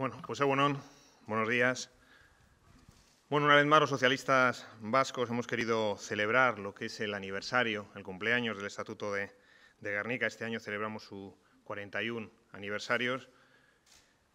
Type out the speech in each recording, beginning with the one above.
Bueno, pues Egunon, eh, buenos días. Bueno, una vez más los socialistas vascos hemos querido celebrar lo que es el aniversario, el cumpleaños del Estatuto de, de Guernica. Este año celebramos su 41 aniversarios.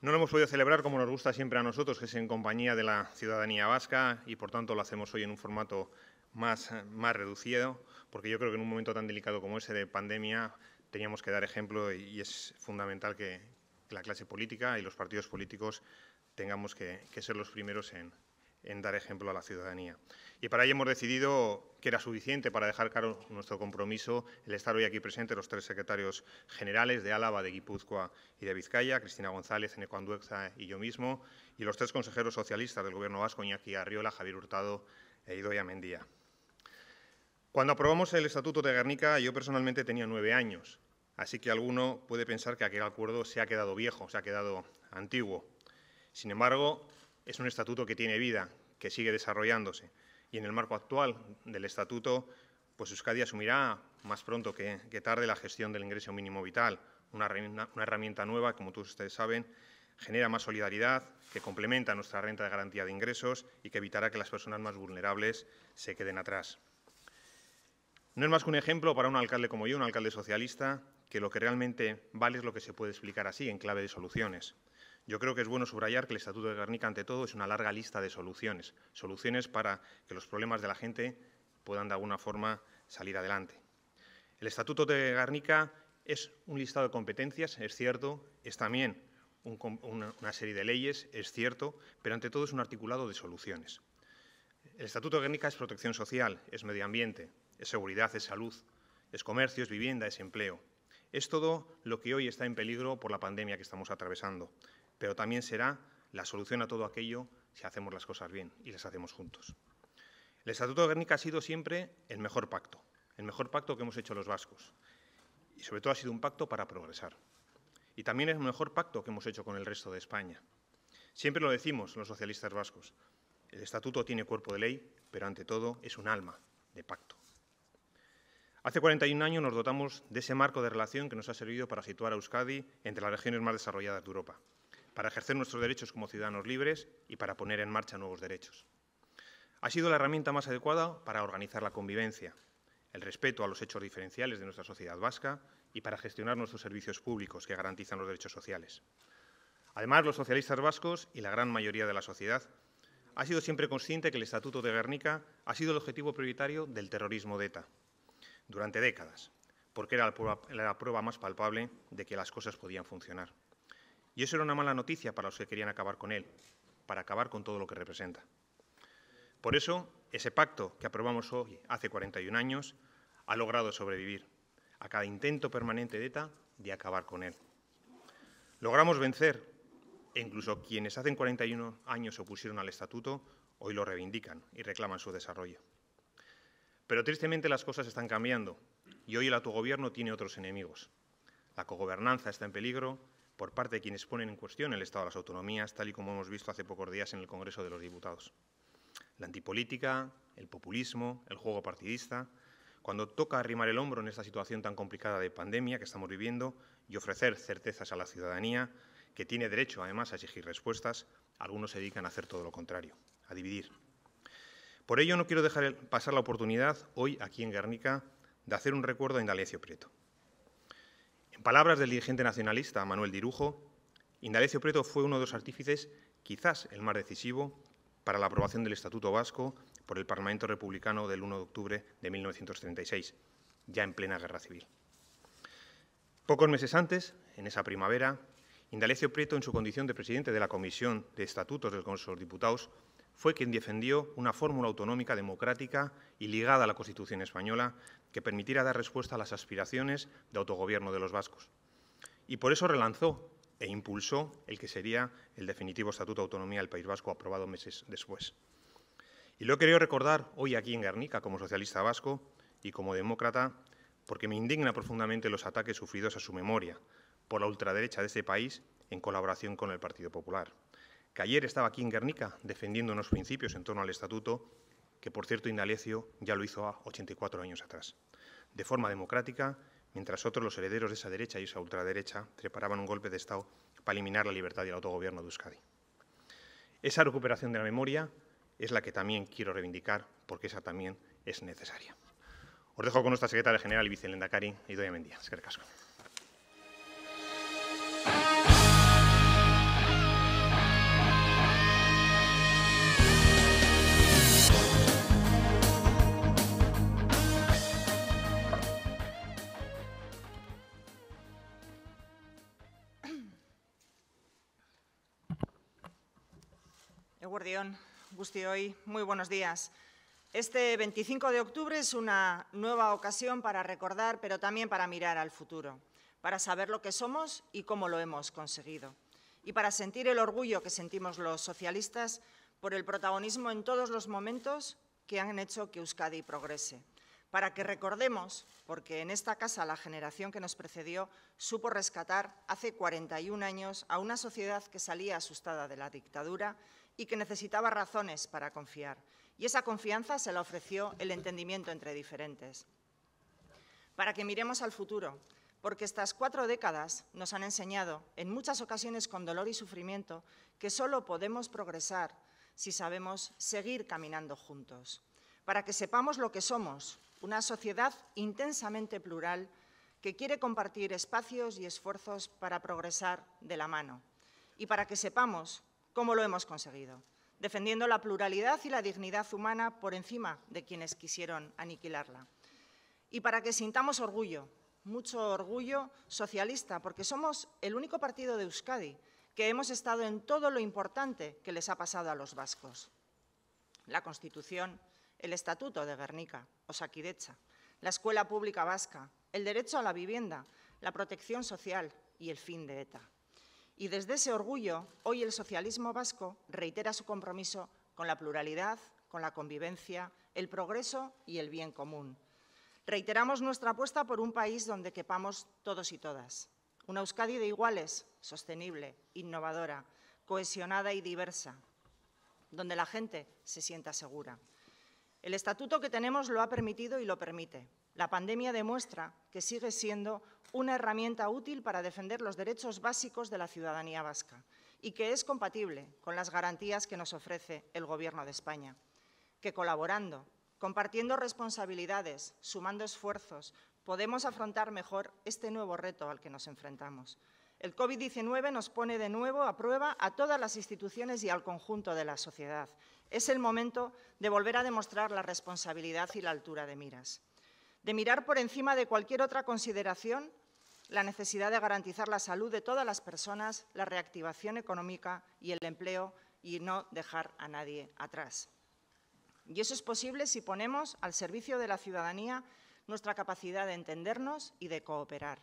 No lo hemos podido celebrar como nos gusta siempre a nosotros, que es en compañía de la ciudadanía vasca y por tanto lo hacemos hoy en un formato más, más reducido, porque yo creo que en un momento tan delicado como ese de pandemia teníamos que dar ejemplo y es fundamental que, la clase política y los partidos políticos tengamos que, ser los primeros en, dar ejemplo a la ciudadanía. Y para ello hemos decidido que era suficiente para dejar claro nuestro compromiso el estar hoy aquí presentes los tres secretarios generales de Álava, de Guipúzcoa y de Vizcaya, Cristina González, Eneco Andueza y yo mismo, y los tres consejeros socialistas del Gobierno vasco, Iñaki Arriola, Javier Hurtado e Idoia Mendía. Cuando aprobamos el Estatuto de Guernica, yo personalmente tenía nueve años. Así que alguno puede pensar que aquel acuerdo se ha quedado viejo, se ha quedado antiguo. Sin embargo, es un estatuto que tiene vida, que sigue desarrollándose. Y en el marco actual del estatuto, pues Euskadi asumirá más pronto que, tarde la gestión del ingreso mínimo vital, una, una herramienta nueva, como todos ustedes saben, genera más solidaridad, que complementa nuestra renta de garantía de ingresos y que evitará que las personas más vulnerables se queden atrás. No es más que un ejemplo para un alcalde como yo, un alcalde socialista, que lo que realmente vale es lo que se puede explicar así, en clave de soluciones. Yo creo que es bueno subrayar que el Estatuto de Garnica, ante todo, es una larga lista de soluciones, soluciones para que los problemas de la gente puedan de alguna forma salir adelante. El Estatuto de Garnica es un listado de competencias, es cierto, es también una serie de leyes, es cierto, pero ante todo es un articulado de soluciones. El Estatuto de Guernica es protección social, es medio ambiente, es seguridad, es salud, es comercio, es vivienda, es empleo. Es todo lo que hoy está en peligro por la pandemia que estamos atravesando, pero también será la solución a todo aquello si hacemos las cosas bien y las hacemos juntos. El Estatuto de Guernica ha sido siempre el mejor pacto, el mejor pacto que hemos hecho los vascos. Y sobre todo ha sido un pacto para progresar. Y también es el mejor pacto que hemos hecho con el resto de España. Siempre lo decimos los socialistas vascos, el estatuto tiene cuerpo de ley, pero ante todo es un alma de pacto. Hace 41 años nos dotamos de ese marco de relación que nos ha servido para situar a Euskadi entre las regiones más desarrolladas de Europa, para ejercer nuestros derechos como ciudadanos libres y para poner en marcha nuevos derechos. Ha sido la herramienta más adecuada para organizar la convivencia, el respeto a los hechos diferenciales de nuestra sociedad vasca y para gestionar nuestros servicios públicos que garantizan los derechos sociales. Además, los socialistas vascos y la gran mayoría de la sociedad ha sido siempre consciente que el Estatuto de Guernica ha sido el objetivo prioritario del terrorismo de ETA durante décadas, porque era la prueba, más palpable de que las cosas podían funcionar. Y eso era una mala noticia para los que querían acabar con él, para acabar con todo lo que representa. Por eso, ese pacto que aprobamos hoy, hace 41 años, ha logrado sobrevivir a cada intento permanente de ETA de acabar con él. Logramos vencer e incluso quienes hace 41 años se opusieron al estatuto hoy lo reivindican y reclaman su desarrollo. Pero tristemente las cosas están cambiando y hoy el autogobierno tiene otros enemigos. La cogobernanza está en peligro por parte de quienes ponen en cuestión el Estado de las autonomías, tal y como hemos visto hace pocos días en el Congreso de los Diputados. La antipolítica, el populismo, el juego partidista, cuando toca arrimar el hombro en esta situación tan complicada de pandemia que estamos viviendo y ofrecer certezas a la ciudadanía, que tiene derecho además a exigir respuestas, algunos se dedican a hacer todo lo contrario, a dividir. Por ello no quiero dejar pasar la oportunidad hoy aquí en Guernica de hacer un recuerdo a Indalecio Prieto. En palabras del dirigente nacionalista Manuel Dirujo, Indalecio Prieto fue uno de los artífices, quizás el más decisivo, para la aprobación del Estatuto Vasco por el Parlamento Republicano del 1 de octubre de 1936, ya en plena guerra civil. Pocos meses antes, en esa primavera, Indalecio Prieto, en su condición de presidente de la Comisión de Estatutos del Congreso de los Diputados, fue quien defendió una fórmula autonómica democrática y ligada a la Constitución española que permitiera dar respuesta a las aspiraciones de autogobierno de los vascos. Y por eso relanzó e impulsó el que sería el definitivo Estatuto de Autonomía del País Vasco aprobado meses después. Y lo he querido recordar hoy aquí en Guernica como socialista vasco y como demócrata porque me indigna profundamente los ataques sufridos a su memoria, por la ultraderecha de este país en colaboración con el Partido Popular, que ayer estaba aquí en Guernica defendiendo unos principios en torno al estatuto, que por cierto Indalecio ya lo hizo a 84 años atrás, de forma democrática, mientras otros, los herederos de esa derecha y esa ultraderecha, preparaban un golpe de Estado para eliminar la libertad y el autogobierno de Euskadi. Esa recuperación de la memoria es la que también quiero reivindicar, porque esa también es necesaria. Os dejo con nuestra secretaria general y vicelendacari, y Mendía. Es que Aguardión, hoy muy buenos días. Este 25 de octubre es una nueva ocasión para recordar, pero también para mirar al futuro, para saber lo que somos y cómo lo hemos conseguido, y para sentir el orgullo que sentimos los socialistas por el protagonismo en todos los momentos que han hecho que Euskadi progrese, para que recordemos, porque en esta casa la generación que nos precedió supo rescatar hace 41 años a una sociedad que salía asustada de la dictadura y que necesitaba razones para confiar. Y esa confianza se la ofreció el entendimiento entre diferentes. Para que miremos al futuro, porque estas cuatro décadas nos han enseñado, en muchas ocasiones con dolor y sufrimiento, que solo podemos progresar si sabemos seguir caminando juntos, para que sepamos lo que somos, una sociedad intensamente plural que quiere compartir espacios y esfuerzos para progresar de la mano, y para que sepamos ¿Cómo lo hemos conseguido, defendiendo la pluralidad y la dignidad humana por encima de quienes quisieron aniquilarla. Y para que sintamos orgullo, mucho orgullo socialista, porque somos el único partido de Euskadi que hemos estado en todo lo importante que les ha pasado a los vascos. La Constitución, el Estatuto de Guernica, Osakidecha, la Escuela Pública Vasca, el derecho a la vivienda, la protección social y el fin de ETA. Y desde ese orgullo, hoy el socialismo vasco reitera su compromiso con la pluralidad, con la convivencia, el progreso y el bien común. Reiteramos nuestra apuesta por un país donde quepamos todos y todas. Una Euskadi de iguales, sostenible, innovadora, cohesionada y diversa, donde la gente se sienta segura. El estatuto que tenemos lo ha permitido y lo permite, la pandemia demuestra que sigue siendo una herramienta útil para defender los derechos básicos de la ciudadanía vasca y que es compatible con las garantías que nos ofrece el Gobierno de España, que colaborando, compartiendo responsabilidades, sumando esfuerzos, podemos afrontar mejor este nuevo reto al que nos enfrentamos. El COVID-19 nos pone de nuevo a prueba a todas las instituciones y al conjunto de la sociedad. Es el momento de volver a demostrar la responsabilidad y la altura de miras de mirar por encima de cualquier otra consideración la necesidad de garantizar la salud de todas las personas, la reactivación económica y el empleo y no dejar a nadie atrás. Y eso es posible si ponemos al servicio de la ciudadanía nuestra capacidad de entendernos y de cooperar.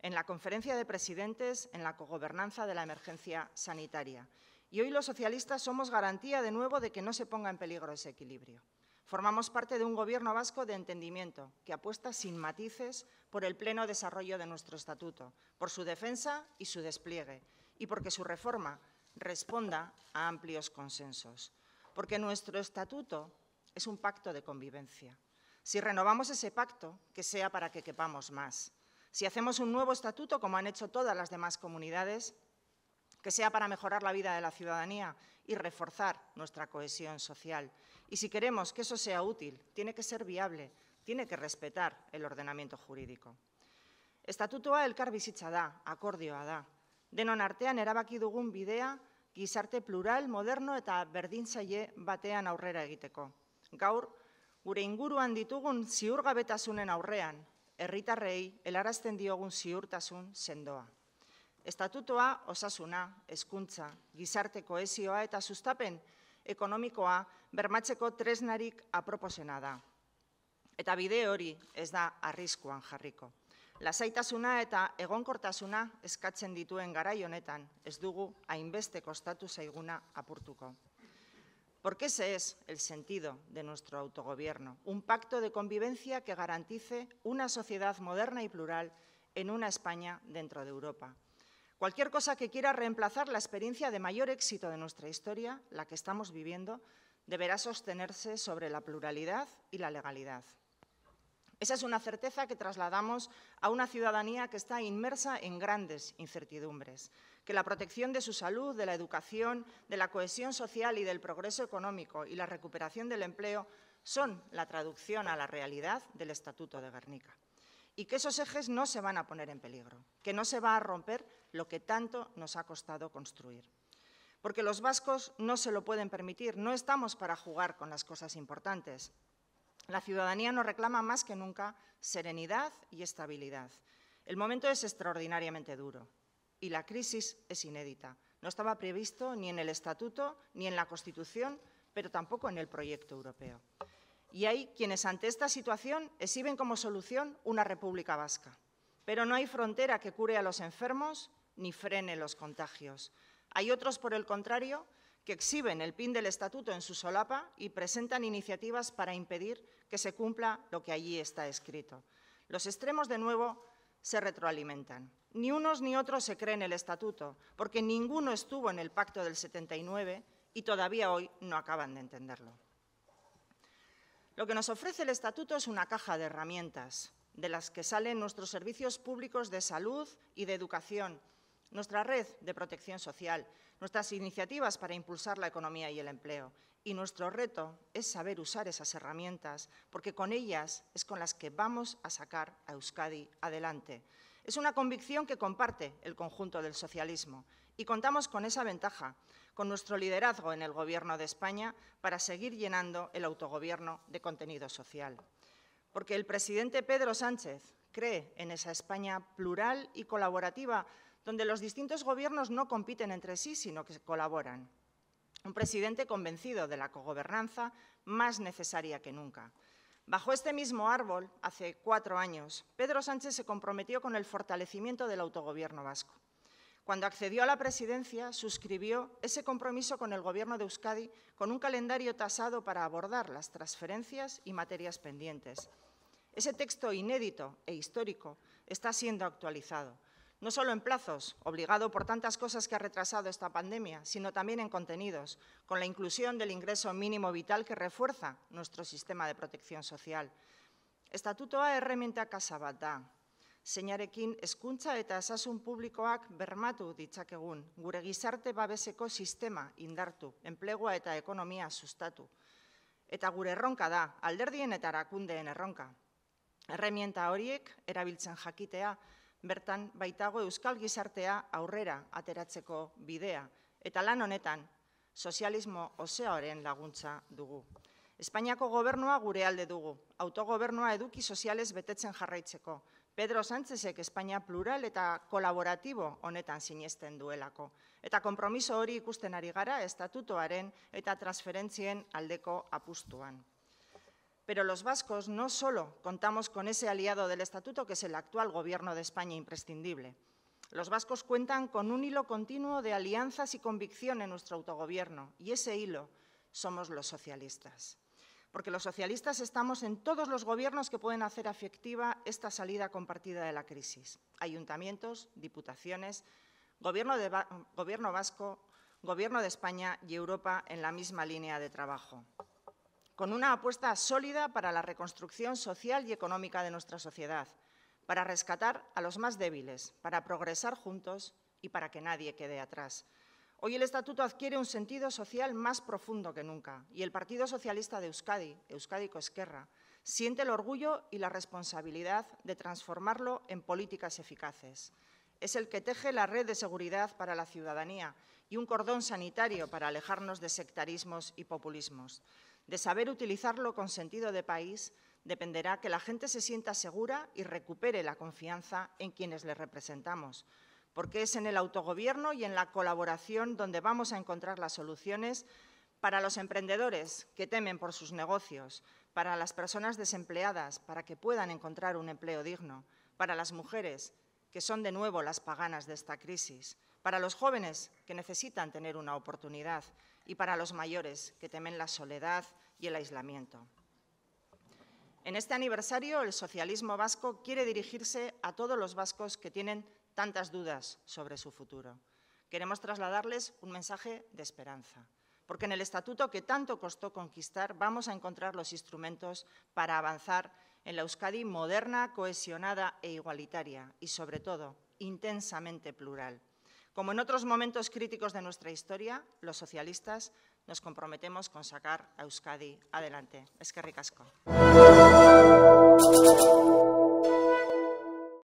En la conferencia de presidentes, en la cogobernanza de la emergencia sanitaria. Y hoy los socialistas somos garantía de nuevo de que no se ponga en peligro ese equilibrio. Formamos parte de un Gobierno vasco de entendimiento, que apuesta sin matices por el pleno desarrollo de nuestro Estatuto, por su defensa y su despliegue, y porque su reforma responda a amplios consensos. Porque nuestro Estatuto es un pacto de convivencia. Si renovamos ese pacto, que sea para que quepamos más. Si hacemos un nuevo estatuto, como han hecho todas las demás comunidades, que sea para mejorar la vida de la ciudadanía y reforzar nuestra cohesión social. Y si queremos que eso sea útil, tiene que ser viable, tiene que respetar el ordenamiento jurídico. Estatutoa elkar bizitza da, akordioa da. Denon artean erabaki dugun bidea, gizarte plural, moderno eta berdintzaile batean aurrera egiteko. Gaur, gure inguruan ditugun ziurgabetasunen aurrean, herritarrei elarazten diogun ziurtasun sendoa. Estatutoa osasuna, hezkuntza, gizarte koesioa eta sustapen ekonomikoa bermatzeko tresnarik aproposena da. Eta bide hori ez da arriskuan jarriko. Lasaitasuna eta egonkortasuna eskatzen dituen garai honetan ez dugu hainbeste kostatu zaiguna apurtuko. Por qué se es el sentido de nuestro autogobierno, un pacto de convivencia que garantice una sociedad moderna y plural en una España dentro de Europa. Cualquier cosa que quiera reemplazar la experiencia de mayor éxito de nuestra historia, la que estamos viviendo, deberá sostenerse sobre la pluralidad y la legalidad. Esa es una certeza que trasladamos a una ciudadanía que está inmersa en grandes incertidumbres, que la protección de su salud, de la educación, de la cohesión social y del progreso económico y la recuperación del empleo son la traducción a la realidad del Estatuto de Guernica. Y que esos ejes no se van a poner en peligro, que no se va a romper lo que tanto nos ha costado construir. Porque los vascos no se lo pueden permitir, no estamos para jugar con las cosas importantes. La ciudadanía nos reclama más que nunca serenidad y estabilidad. El momento es extraordinariamente duro y la crisis es inédita. No estaba previsto ni en el Estatuto ni en la Constitución, pero tampoco en el proyecto europeo. Y hay quienes ante esta situación exhiben como solución una república vasca. Pero no hay frontera que cure a los enfermos ni frene los contagios. Hay otros, por el contrario, que exhiben el pin del estatuto en su solapa y presentan iniciativas para impedir que se cumpla lo que allí está escrito. Los extremos, de nuevo, se retroalimentan. Ni unos ni otros se creen el estatuto, porque ninguno estuvo en el pacto del 79 y todavía hoy no acaban de entenderlo. Lo que nos ofrece el estatuto es una caja de herramientas, de las que salen nuestros servicios públicos de salud y de educación, nuestra red de protección social, nuestras iniciativas para impulsar la economía y el empleo. Y nuestro reto es saber usar esas herramientas, porque con ellas es con las que vamos a sacar a Euskadi adelante. Es una convicción que comparte el conjunto del socialismo y contamos con esa ventaja, con nuestro liderazgo en el Gobierno de España para seguir llenando el autogobierno de contenido social. Porque el presidente Pedro Sánchez cree en esa España plural y colaborativa donde los distintos gobiernos no compiten entre sí, sino que colaboran. Un presidente convencido de la cogobernanza más necesaria que nunca. Bajo este mismo árbol, hace cuatro años, Pedro Sánchez se comprometió con el fortalecimiento del autogobierno vasco. Cuando accedió a la presidencia, suscribió ese compromiso con el Gobierno de Euskadi con un calendario tasado para abordar las transferencias y materias pendientes. Ese texto inédito e histórico está siendo actualizado. no solo en plazos, obligado por tantas cosas que ha retrasado esta pandemia, sino también en contenidos, con la inclusión del ingreso mínimo vital que refuerza nuestro sistema de protección social. Estatuto A herramienta casa bat da. Señarekin, eskuntza eta esasun publikoak bermatu ditzakegun, gure gizarte babeseko sistema indartu, enplegua eta ekonomia sustatu. Eta gure erronka da, alderdien eta rakundeen erronka. Herremienta horiek, erabiltzen jakitea, bertan baitago euskal gizartea aurrera ateratzeko bidea, eta lan honetan, sozialismo horren laguntza dugu. Espainiako gobernua gure alde dugu, autogobernua eduki sozialez betetzen jarraitzeko, Pedro Sánchezek Espainia plural eta kolaboratibo honetan sinesten duelako. Eta kompromiso hori ikusten ari gara estatutoaren eta transferentzien aldeko apustuan. pero los vascos no solo contamos con ese aliado del Estatuto, que es el actual Gobierno de España imprescindible. Los vascos cuentan con un hilo continuo de alianzas y convicción en nuestro autogobierno, y ese hilo somos los socialistas. Porque los socialistas estamos en todos los gobiernos que pueden hacer afectiva esta salida compartida de la crisis. Ayuntamientos, diputaciones, gobierno, gobierno vasco, gobierno de España y Europa en la misma línea de trabajo con una apuesta sólida para la reconstrucción social y económica de nuestra sociedad, para rescatar a los más débiles, para progresar juntos y para que nadie quede atrás. Hoy el Estatuto adquiere un sentido social más profundo que nunca y el Partido Socialista de Euskadi, Euskadi Coesquerra, siente el orgullo y la responsabilidad de transformarlo en políticas eficaces. Es el que teje la red de seguridad para la ciudadanía y un cordón sanitario para alejarnos de sectarismos y populismos de saber utilizarlo con sentido de país, dependerá que la gente se sienta segura y recupere la confianza en quienes le representamos, porque es en el autogobierno y en la colaboración donde vamos a encontrar las soluciones para los emprendedores que temen por sus negocios, para las personas desempleadas, para que puedan encontrar un empleo digno, para las mujeres, que son de nuevo las paganas de esta crisis, para los jóvenes que necesitan tener una oportunidad, y para los mayores que temen la soledad y el aislamiento. En este aniversario, el socialismo vasco quiere dirigirse a todos los vascos que tienen tantas dudas sobre su futuro. Queremos trasladarles un mensaje de esperanza, porque en el estatuto que tanto costó conquistar vamos a encontrar los instrumentos para avanzar en la Euskadi moderna, cohesionada e igualitaria y, sobre todo, intensamente plural como en otros momentos críticos de nuestra historia, los socialistas nos comprometemos con sacar a Euskadi adelante. Es que ricasco.